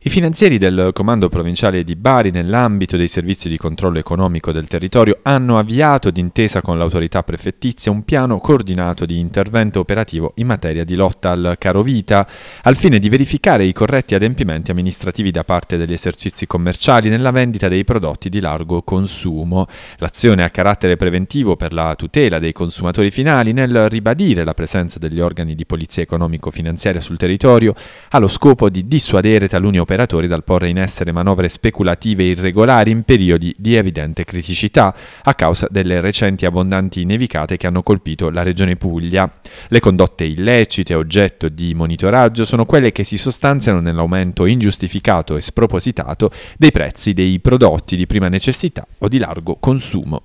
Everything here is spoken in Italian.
I finanzieri del Comando Provinciale di Bari, nell'ambito dei servizi di controllo economico del territorio, hanno avviato, d'intesa con l'autorità prefettizia, un piano coordinato di intervento operativo in materia di lotta al carovita, al fine di verificare i corretti adempimenti amministrativi da parte degli esercizi commerciali nella vendita dei prodotti di largo consumo. L'azione ha carattere preventivo per la tutela dei consumatori finali nel ribadire la presenza degli organi di polizia economico-finanziaria sul territorio, allo scopo di dissuadere taluni operazioni operatori dal porre in essere manovre speculative irregolari in periodi di evidente criticità a causa delle recenti abbondanti nevicate che hanno colpito la regione Puglia. Le condotte illecite oggetto di monitoraggio sono quelle che si sostanziano nell'aumento ingiustificato e spropositato dei prezzi dei prodotti di prima necessità o di largo consumo.